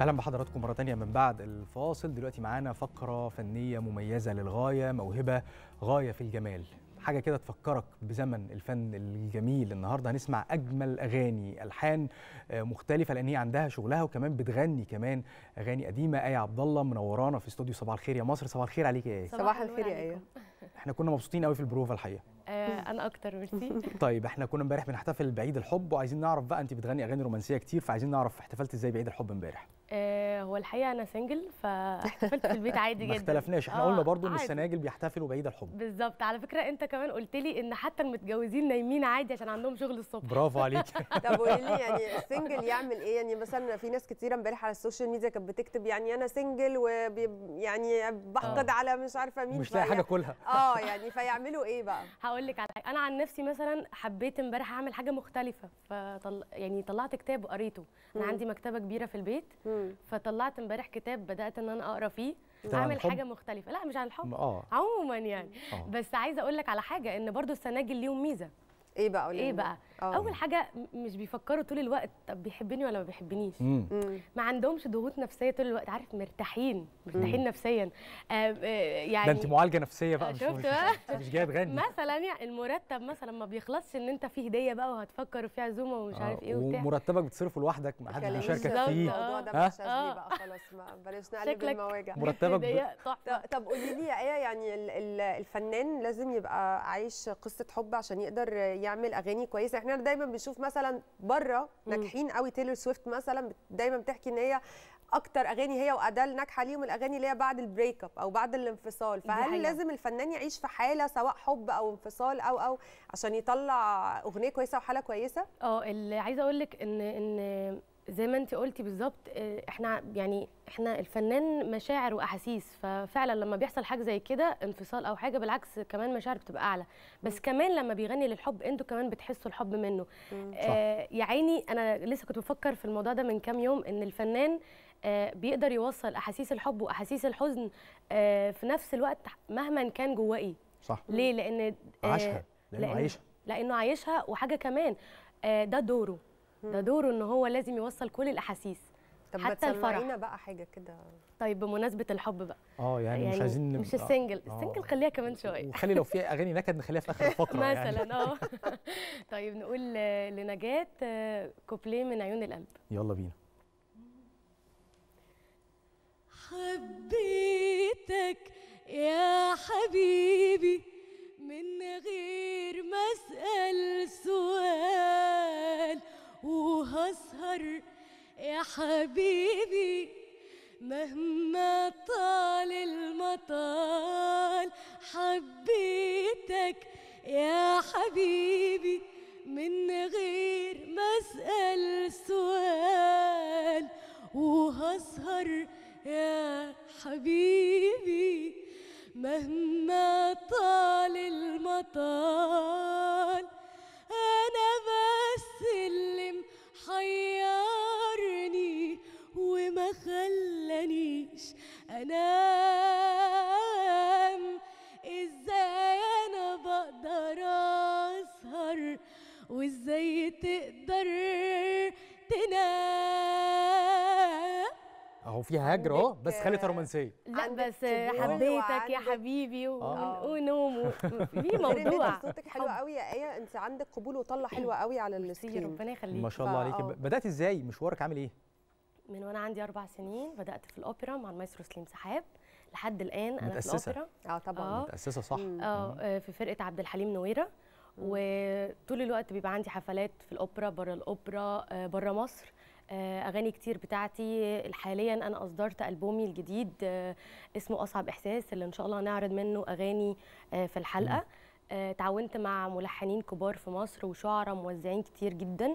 اهلا بحضراتكم مره تانية من بعد الفاصل دلوقتي معانا فقره فنيه مميزه للغايه موهبه غايه في الجمال حاجه كده تفكرك بزمن الفن الجميل النهارده هنسمع اجمل اغاني الحان آه، مختلفه لان هي عندها شغلها وكمان بتغني كمان اغاني قديمه ايه عبد الله منورانا في استوديو صباح الخير يا مصر صباح الخير عليك يا ايه صباح الخير يا ايه احنا كنا مبسوطين قوي في البروفه الحقيقه آه، انا اكتر ميرسي طيب احنا كنا امبارح بنحتفل بعيد الحب وعايزين نعرف بقى انت بتغني اغاني رومانسيه كتير فعايزين نعرف احتفلت ازاي بعيد الحب امبارح آه، هو الحقيقه انا سنجل فاحتفلت في البيت عادي جدا ما اختلفناش احنا قلنا آه، برضو ان السناجل بيحتفلوا بعيد الحب بالظبط على فكره انت كمان قلت لي ان حتى المتجوزين نايمين عادي عشان عندهم شغل الصبح برافو عليك طب قولي لي يعني السنجل يعمل ايه يعني مثلا في ناس كتيره امبارح على السوشيال ميديا كانت بتكتب يعني انا سنجل ويعني بحقد آه. على مش عارفه مين مش لاقي حاجه يعني كلها اه يعني فيعملوا ايه بقى هقول لك على انا عن نفسي مثلا حبيت امبارح اعمل حاجه مختلفه فطل... يعني طلعت كتاب وقريته انا عندي مكتبه كبيره في البيت م. فطلعت امبارح كتاب بدات ان انا اقرا فيه اعمل حاجه مختلفه لا مش عن الحب اه عموما يعني آه. بس عايزه اقول لك على حاجه ان برضو السنه دي ميزه ايه بقى ايه بقى أوه. اول اه. حاجه مش بيفكروا طول الوقت طب بيحبني ولا ما بيحبنيش ما عندهمش ضغوط نفسيه طول الوقت عارف مرتاحين مرتاحين مم. نفسيا آه, آه، يعني ده انت معالجه نفسيه بقى آه، مش شفت مش جايه تغني مثلا يعني المرتب مثلا ما بيخلصش ان انت فيه هديه بقى وهتفكر في عزومه ومش آه. عارف ايه وبتاع ومرتبك بتصرفه لوحدك ما حدش بيشاركك فيه الموضوع ده مش بقى خلاص بلاش نقلب المواجع مرتبك طب قولي لي يا ايه يعني الفنان لازم يبقى عايش قصه حب عشان يقدر يعمل اغاني كويسه احنا احنا دايما بنشوف مثلا بره ناجحين قوي تيلر سويفت مثلا دايما بتحكي ان هي اكتر اغاني هي وادال ناجحه ليهم الاغاني اللي هي بعد البريك اب او بعد الانفصال فهل لازم الفنان يعيش في حاله سواء حب او انفصال او او عشان يطلع اغنيه كويسه وحاله كويسه اه اللي عايزه اقول لك ان ان زي ما انت قلتي بالظبط آه، احنا يعني احنا الفنان مشاعر واحاسيس ففعلا لما بيحصل حاجه زي كده انفصال او حاجه بالعكس كمان مشاعر بتبقى اعلى بس كمان لما بيغني للحب انتوا كمان بتحسوا الحب منه آه يا عيني انا لسه كنت بفكر في الموضوع ده من كام يوم ان الفنان آه بيقدر يوصل احاسيس الحب واحاسيس الحزن آه في نفس الوقت مهما كان جواه ايه صح ليه لان آه عاشها لانه لأن عايشها لانه عايشها وحاجه كمان آه ده دوره ده دوره ان هو لازم يوصل كل الاحاسيس طب حتى الفرح بقى حاجه كده طيب بمناسبه الحب بقى اه يعني, يعني مش عايزين مش السنجل آه. السنجل خليها كمان شويه وخلي لو في اغاني نكد نخليها في اخر الفقره يعني. مثلا اه طيب نقول لنجاة آه، كوبليه من عيون القلب يلا بينا حبيتك يا حبيبي من غير ما اسال سؤال أسهر يا حبيبي مهما طال المطال حبيتك يا حبيبي من غير ما اسال سؤال وهسهر يا حبيبي مهما طال المطال هو فيها هجر اه بس خليتها رومانسيه لا بس حبيتك يا حبيبي ونوم آه. في موضوع صوتك حلو قوي يا ايه انت عندك قبول وطله حلوه قوي على السكرين ربنا يخليك ما شاء الله عليكي آه، آه. بدات ازاي مشوارك عامل ايه من وانا عندي اربع سنين بدات في الاوبرا مع المايسترو سليم سحاب لحد الان انا متأسسة. في الاوبرا اه طبعا متاسسه صح اه في فرقه عبد الحليم نويره وطول الوقت بيبقى عندي حفلات في الاوبرا بره الاوبرا بره مصر آه، اغاني كتير بتاعتي حاليا انا اصدرت البومي الجديد آه، اسمه اصعب احساس اللي ان شاء الله هنعرض منه اغاني آه، في الحلقه تعاونت مع ملحنين كبار في مصر وشعراء موزعين كتير جدا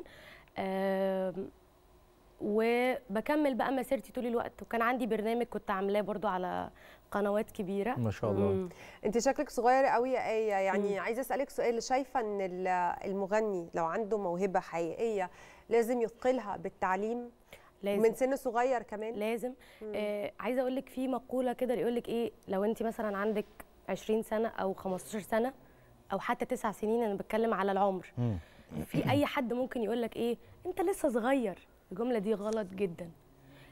وبكمل بقى مسيرتي طول الوقت وكان عندي برنامج كنت عاملاه برضو على قنوات كبيره ما شاء الله مم. انت شكلك صغيره قوي يا ايه يعني عايزه اسالك سؤال شايفه ان المغني لو عنده موهبه حقيقيه لازم يثقلها بالتعليم لازم. من سن صغير كمان لازم آه عايزه اقول لك في مقوله كده يقول لك ايه لو انت مثلا عندك 20 سنه او 15 سنه او حتى 9 سنين انا بتكلم على العمر مم. في اي حد ممكن يقول لك ايه انت لسه صغير الجمله دي غلط جدا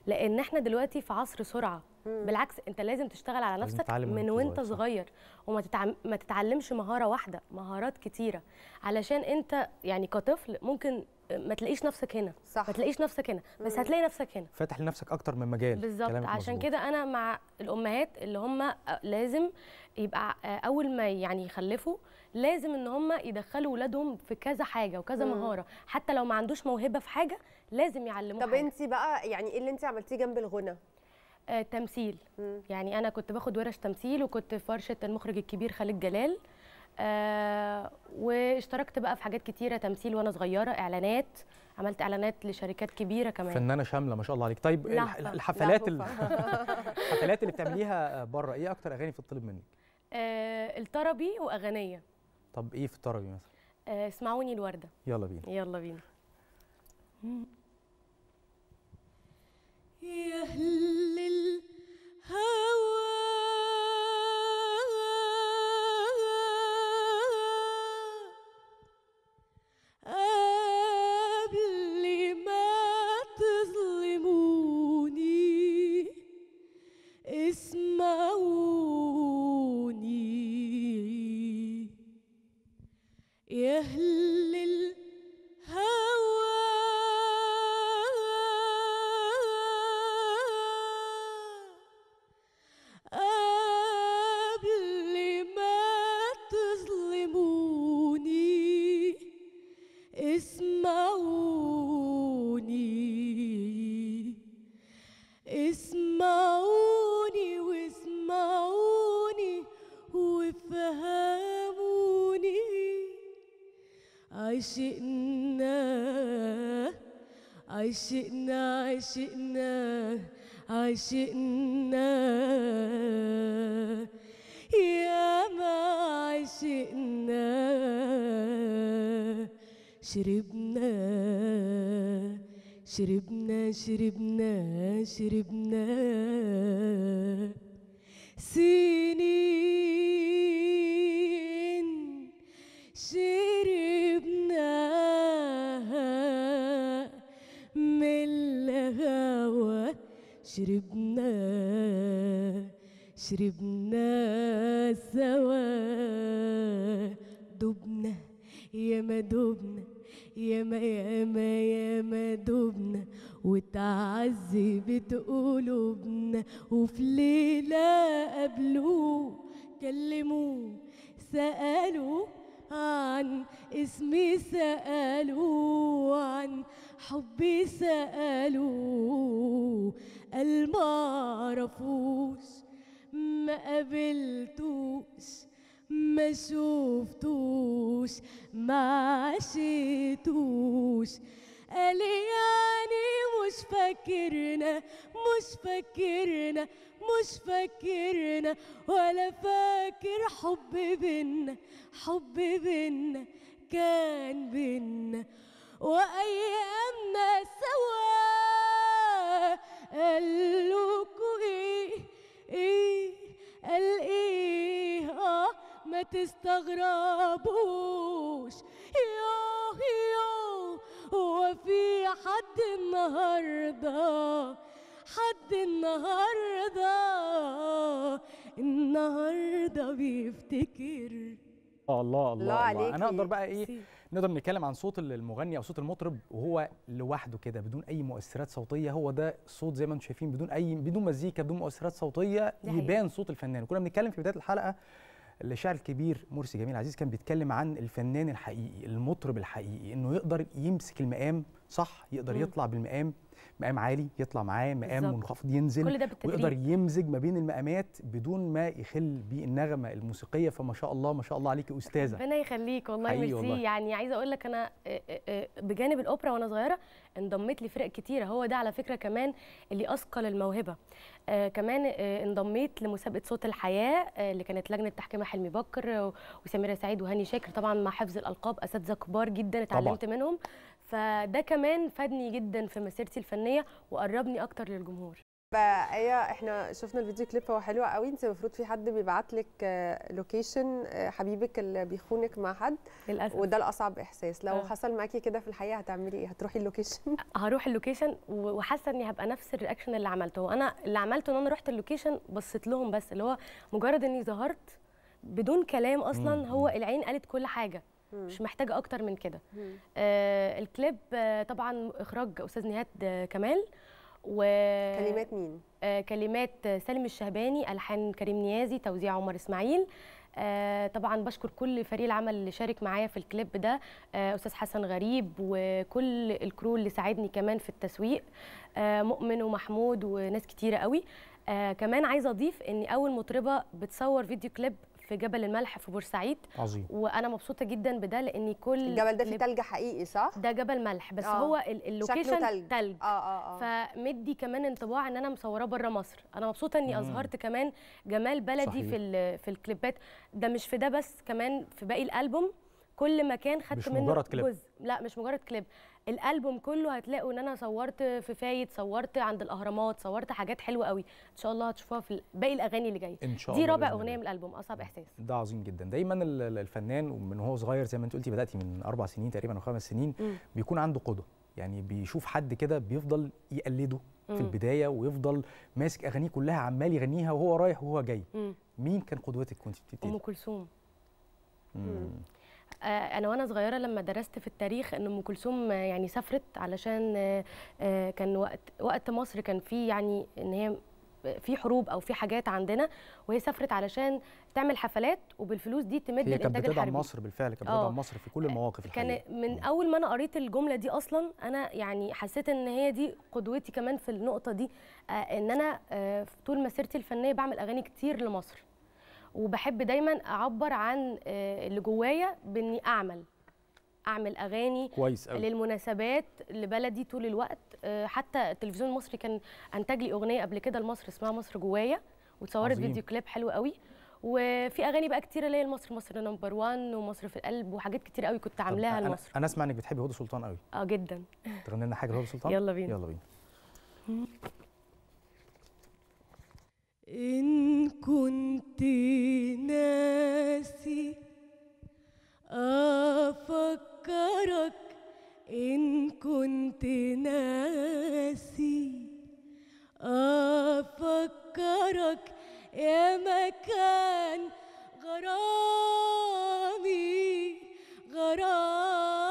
لان احنا دلوقتي في عصر سرعه مم. بالعكس انت لازم تشتغل على نفسك من وانت صغير وما تتعم... ما تتعلمش مهاره واحده مهارات كتيره علشان انت يعني كطفل ممكن ما تلاقيش نفسك هنا صح. ما تلاقيش نفسك هنا بس هتلاقي نفسك هنا فاتح لنفسك اكتر من مجال بالظبط عشان كده انا مع الامهات اللي هم لازم يبقى اول ما يعني يخلفوا لازم ان هم يدخلوا ولادهم في كذا حاجه وكذا مهاره حتى لو ما عندوش موهبه في حاجه لازم يعلموا طب انت بقى يعني ايه اللي انت عملتيه جنب الغنى آه، تمثيل مم. يعني انا كنت باخد ورش تمثيل وكنت في ورشه المخرج الكبير خالد جلال آه واشتركت بقى في حاجات كتيره تمثيل وانا صغيره اعلانات عملت اعلانات لشركات كبيره كمان فنانه شامله ما شاء الله عليك طيب لحفة. الحفلات لحفة. الحفلات اللي بتعمليها بره ايه اكتر اغاني بتطلب منك آه الطربي واغانيه طب ايه في الطربي مثلا آه اسمعوني الورده يلا بينا يلا بينا يا أهل الهوى قبل ما تظلموني اسمعوني يا أهل عشقنا عشقنا عشقنا يا ما عشقنا شربنا شربنا شربنا شربنا قلوبنا وفي ليلة قابلوه كلموه سألوه عن اسمي سألوه عن حبي سألوه قال معرفوش ما قابلتوش ما شفتوش ما عشتوش يعني مش فاكرنا مش فاكرنا مش فاكرنا ولا فاكر حب بينا حب بينا كان بينا وأيامنا سوا قالوكوا إيه إيه قال إيه آه ما تستغربوا لحد النهارده حد النهارده النهارده بيفتكر الله الله الله عليك انا اقدر بقى ايه نقدر نتكلم عن صوت المغني او صوت المطرب وهو لوحده كده بدون اي مؤثرات صوتيه هو ده صوت زي ما انتم شايفين بدون اي بدون مزيكا بدون مؤثرات صوتيه يبان صوت الفنان كنا بنتكلم في بدايه الحلقه الشاعر الكبير مرسي جميل عزيز كان بيتكلم عن الفنان الحقيقي المطرب الحقيقي انه يقدر يمسك المقام صح يقدر يطلع بالمقام مقام عالي يطلع معاه مقام منخفض ينزل كل ده بالتدريب. ويقدر يمزج ما بين المقامات بدون ما يخل بالنغمه الموسيقيه فما شاء الله ما شاء الله عليك استاذه ربنا يخليك والله ميرسي يعني عايزه اقول لك انا آه، آه، آه، بجانب الاوبرا وانا صغيره انضميت لفرق كتيره هو ده على فكره كمان اللي اثقل الموهبه آه كمان آه انضميت لمسابقه صوت الحياه آه اللي كانت لجنه تحكيم حلمي بكر وسميره سعيد وهاني شاكر طبعا مع حفظ الالقاب اساتذه كبار جدا اتعلمت منهم فده كمان فادني جدا في مسيرتي الفنيه وقربني اكتر للجمهور بقى احنا شفنا الفيديو كليب هو حلو قوي انت المفروض في حد بيبعت لك لوكيشن آه، آه، حبيبك اللي بيخونك مع حد للاسف وده الاصعب احساس لو أه. حصل معاكي كده في الحقيقه هتعملي ايه هتروحي اللوكيشن هروح اللوكيشن وحاسه اني هبقى نفس الرياكشن اللي عملته انا اللي عملته ان انا رحت اللوكيشن بصيت لهم بس اللي هو مجرد اني ظهرت بدون كلام اصلا هو العين قالت كل حاجه مش محتاجه اكتر من كده آه الكليب آه طبعا اخراج استاذ نهاد كمال و كلمات مين آه كلمات سالم الشهباني الحان كريم نيازي توزيع عمر اسماعيل آه طبعا بشكر كل فريق العمل اللي شارك معايا في الكليب ده آه استاذ حسن غريب وكل الكرو اللي ساعدني كمان في التسويق آه مؤمن ومحمود وناس كتيره قوي آه كمان عايزه اضيف ان اول مطربه بتصور فيديو كليب في جبل الملح في بورسعيد عظيم وانا مبسوطه جدا بده لان كل الجبل ده فيه تلج حقيقي صح ده جبل ملح بس آه. هو اللوكيشن تلج, تلج. آه آه آه. فمدي كمان انطباع ان انا مصوراه بره مصر انا مبسوطه اني اظهرت كمان جمال بلدي صحيح. في في الكليبات ده مش في ده بس كمان في باقي الالبوم كل مكان خدت منه مجرد كليب. جزء لا مش مجرد كليب الالبوم كله هتلاقوا ان انا صورت في فايد صورت عند الاهرامات صورت حاجات حلوه قوي ان شاء الله هتشوفوها في باقي الاغاني اللي جايه ان شاء الله دي رابع اغنيه من الالبوم اصعب احساس ده عظيم جدا دايما الفنان ومن هو صغير زي ما انت قلتي بداتي من اربع سنين تقريبا او خمس سنين م. بيكون عنده قدوه يعني بيشوف حد كده بيفضل يقلده في البدايه ويفضل ماسك اغانيه كلها عمال يغنيها وهو رايح وهو جاي مين كان قدوتك وانت بتبتدي ام كلثوم آه، انا وانا صغيره لما درست في التاريخ ان ام كلثوم يعني سافرت علشان آه، آه، كان وقت وقت مصر كان في يعني ان هي في حروب او في حاجات عندنا وهي سافرت علشان تعمل حفلات وبالفلوس دي تمد الانتاج الحربي هي كانت بتدعم مصر بالفعل كانت بتدعم مصر في كل المواقف الحقيقيه كان من اول ما انا قريت الجمله دي اصلا انا يعني حسيت ان هي دي قدوتي كمان في النقطه دي ان انا طول مسيرتي الفنيه بعمل اغاني كتير لمصر وبحب دايما اعبر عن آه، اللي جوايا باني اعمل اعمل اغاني كويس أوي. للمناسبات لبلدي طول الوقت آه، حتى التلفزيون المصري كان انتج لي اغنيه قبل كده لمصر اسمها مصر جوايا وتصورت فيديو كليب حلو قوي وفي اغاني بقى كتيره اللي هي مصر مصر نمبر 1 ومصر في القلب وحاجات كتير قوي كنت عاملاها لمصر انا اسمع انك بتحبي هدى سلطان قوي اه جدا تغني لنا حاجه لهدى سلطان يلا بينا يلا بينا إن كنت ناسي أفكرك إن كنت ناسي أفكرك يا مكان غرامي غرامي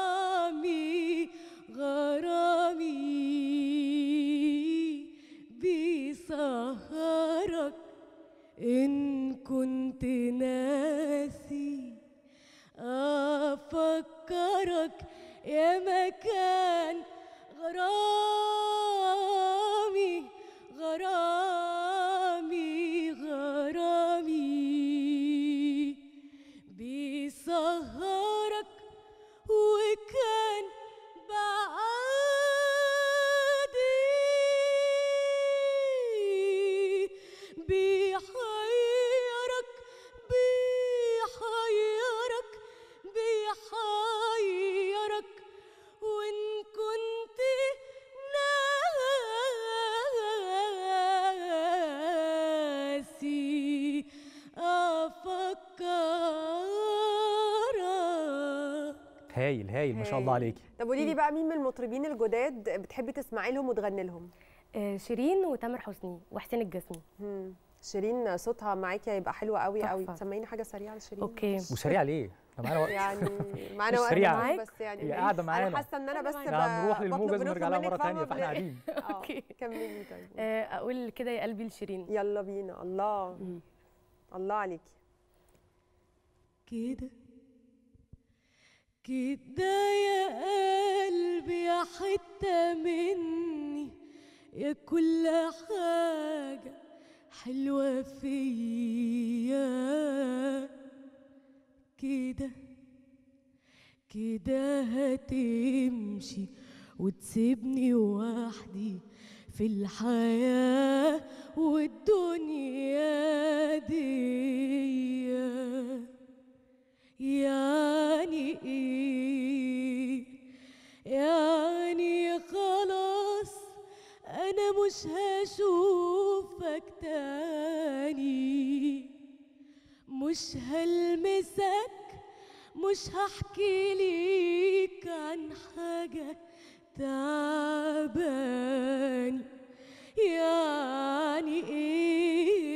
هايل هايل ما شاء الله عليكي طب قولي لي بقى مين من المطربين الجداد بتحبي تسمعي لهم وتغني لهم آه، شيرين وتامر حسني وحسين الجسمي شيرين صوتها معاكي هيبقى حلو قوي قوي تسمعيني حاجه سريعه لشيرين اوكي وسريعه ليه انا معانا وقت يعني معانا وقت معاك بس يعني إيه؟ قاعده معانا انا حاسه ان انا بس بقى هنروح نعم، للموجز ونرجع لها مره ثانيه فاحنا قاعدين آه، اوكي كملي طيب آه، اقول كده يا قلبي لشيرين يلا بينا الله الله عليكي كده كده يا قلبي يا حتة مني يا كل حاجة حلوة فيا كده كده هتمشي وتسيبني وحدي في الحياة والدنيا دي يعني ايه يعني خلاص انا مش هشوفك تاني مش هلمسك مش هحكي ليك عن حاجة تعباني يعني ايه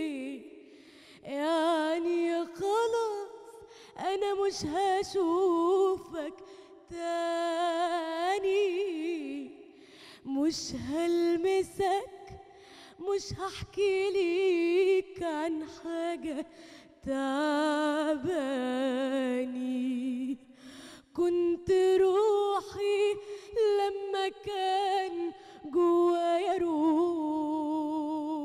انا مش هشوفك تاني مش هلمسك مش هحكي ليك عن حاجة تعباني كنت روحي لما كان جوايا روح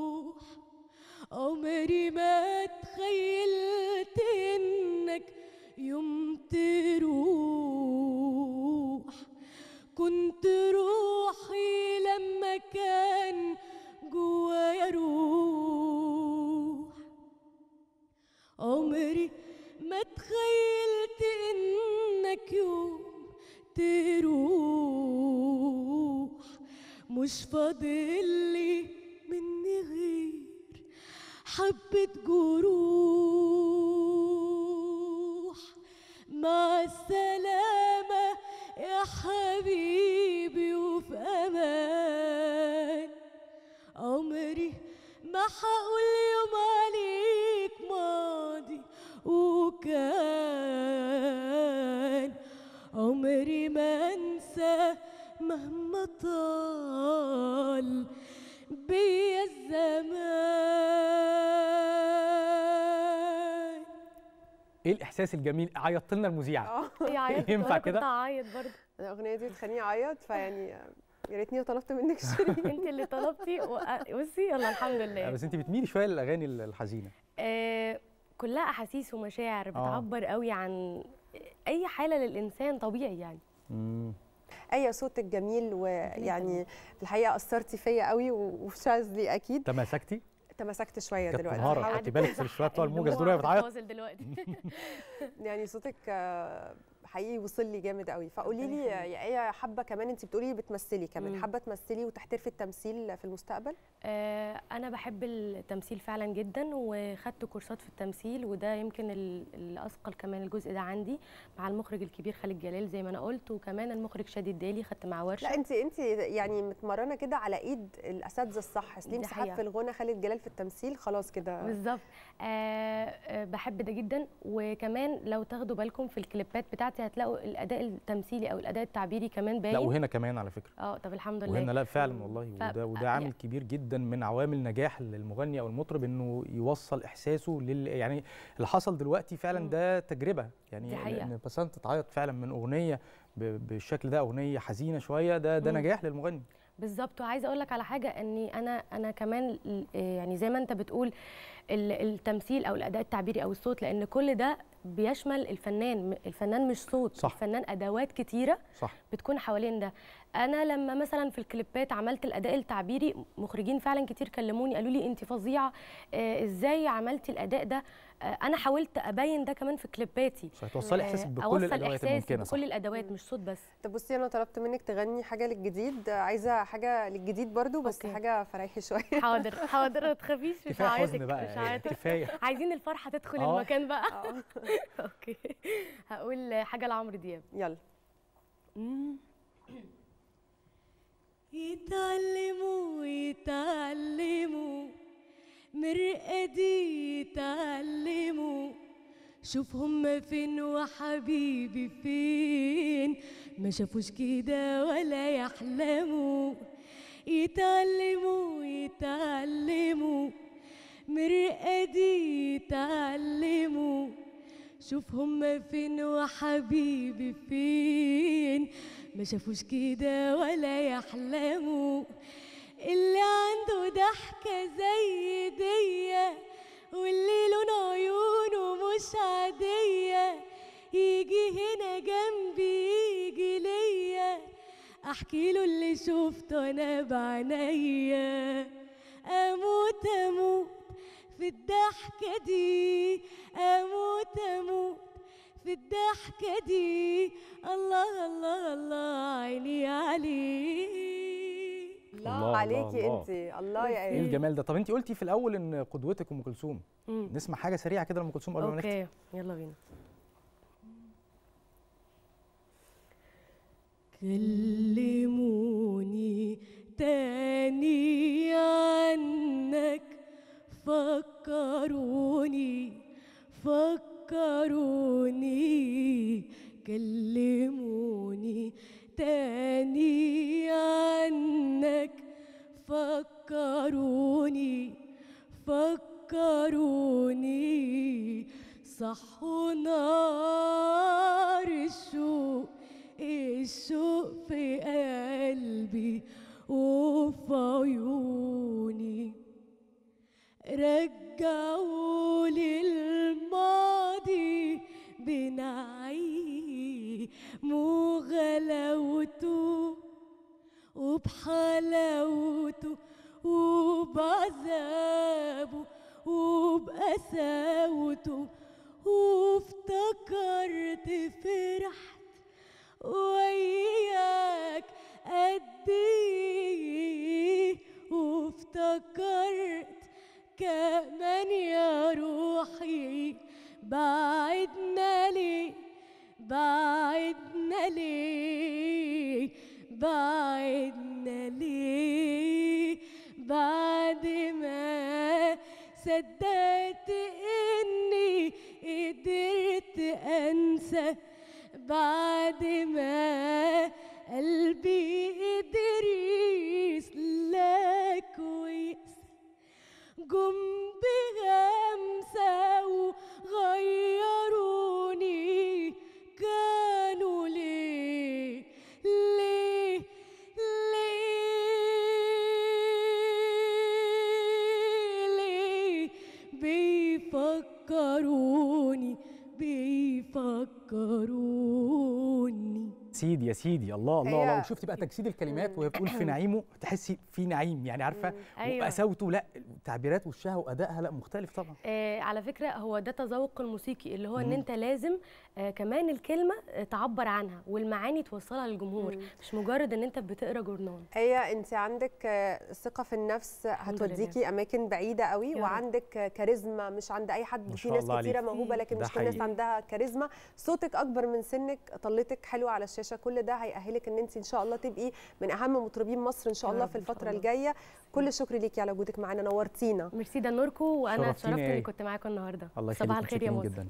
راح اقول يوم عليك ماضي وكان عمري ما انسى مهما طال بيا الزمان ايه الاحساس الجميل عيطت لنا المذيعه اه، ينفع كده اعيط برضه الاغنيه دي تخليني اعيط فيعني يا ريتني طلبت منك شيرين انت اللي طلبتي بصي يلا الحمد لله آه، بس انت بتميلي شويه للاغاني الحزينه آه، كلها احاسيس ومشاعر آه. بتعبر قوي عن اي حاله للانسان طبيعي يعني امم اي أيوة، صوتك جميل ويعني في الحقيقه اثرتي فيا قوي وشاذ لي اكيد تمسكتي تمسكت شويه دلوقتي نهار خدتي بالك في شويه بتوع الموجز دول بتعيط دلوقتي يعني صوتك حقيقي وصل لي جامد قوي فقولي لي يا ايه حابه كمان انت بتقولي بتمثلي كمان حابه تمثلي وتحترفي التمثيل في المستقبل آه، انا بحب التمثيل فعلا جدا وخدت كورسات في التمثيل وده يمكن اللي اثقل كمان الجزء ده عندي مع المخرج الكبير خالد جلال زي ما انا قلت وكمان المخرج شادي الدالي خدت معاه ورشه لا انت انت يعني متمرنه كده على ايد الاساتذه الصح سليم سحاب في الغنى خالد جلال في التمثيل خلاص كده بالظبط آه،, أه بحب ده جدا وكمان لو تاخدوا بالكم في الكليبات بتاعتي هتلاقوا الاداء التمثيلي او الاداء التعبيري كمان باين لا وهنا كمان على فكره اه طب الحمد لله وهنا لا فعلا والله وده وده آه، عامل كبير جدا جدا من عوامل نجاح المغني او المطرب انه يوصل احساسه لل يعني اللي حصل دلوقتي فعلا ده تجربه يعني ان بسان تعيط فعلا من اغنيه بالشكل ده اغنيه حزينه شويه ده ده نجاح للمغني بالظبط وعايزه اقول لك على حاجه اني انا انا كمان يعني زي ما انت بتقول التمثيل او الاداء التعبيري او الصوت لان كل ده بيشمل الفنان الفنان مش صوت صح. الفنان ادوات كتيره صح. بتكون حوالين ده انا لما مثلا في الكليبات عملت الاداء التعبيري مخرجين فعلا كتير كلموني قالوا لي انت فظيعه آه، ازاي عملتي الاداء ده انا حاولت ابين ده كمان في كليباتي هتوصل احساس آه، بكل الادوات الممكنه بكل الادوات مش صوت بس طب بصي انا طلبت منك تغني حاجه للجديد عايزه حاجه للجديد برضو بس أوكي. حاجه فريحي شويه حاضر حاضر ما تخافيش مش عايزك مش عايزك كفايه عايزين الفرحه تدخل أوه. المكان بقى آه. اوكي هقول حاجه لعمرو دياب يلا يتعلموا يتعلموا مرقدي تعلموا شوف هم فين وحبيبي فين ما شافوش كده ولا يحلموا يتعلموا يتعلموا مرقدي يتعلموا شوف هم فين وحبيبي فين ما شافوش كده ولا يحلموا اللي عنده ضحكة زي دي واللي لون عيونه مش عادية يجي هنا جنبي يجي ليا احكي له اللي شفته انا بعينيا اموت اموت في الضحكة دي اموت اموت في الضحكة دي الله الله الله عيني عليك الله, الله عليكي الله انت الله, الله يا ايه الجمال ده طب انت قلتي في الاول ان قدوتك ام كلثوم نسمع حاجه سريعه كده لام كلثوم قبل ما نختم اوكي يلا بينا كلموني تاني عنك فكروني فكروني كلموني تاني عنك فكروني فكروني صح نار الشوق الشوق في قلبي وفي عيوني رجعوا للماضي بنعم مو غلاوته وبحلاوته وبعذابه وبقساوته وافتكرت فرحت وياك قد ايه وافتكرت كمان يا روحي بعدنا ليه بعدنا ليه بعدنا ليه بعد ما صدق سيدي يا سيدي الله الله الله وشفتي بقى تجسيد الكلمات وهي بتقول في نعيمه تحسي في نعيم يعني عارفه أيوة. وقساوته لا تعبيرات وشها وادائها لا مختلف طبعا آه على فكره هو ده تذوق الموسيقي اللي هو مم. ان انت لازم آه كمان الكلمه آه، تعبر عنها والمعاني توصلها للجمهور مم. مش مجرد ان انت بتقرا جورنال هي انت عندك آه، ثقه في النفس هتوديكي اماكن بعيده قوي وعندك كاريزما مش عند اي حد في ناس كتيره موهوبه لكن مش كل الناس عندها كاريزما صوتك اكبر من سنك طلتك حلوه على الشاشه الشاشه كل ده هيأهلك ان انت ان شاء الله تبقي من اهم مطربين مصر ان شاء الله آه، في الفتره الله. الجايه كل الشكر ليكي على وجودك معانا نورتينا ميرسي ده نوركم وانا اتشرفت اني إيه؟ كنت معاكم النهارده صباح الخير يا مصر جداً.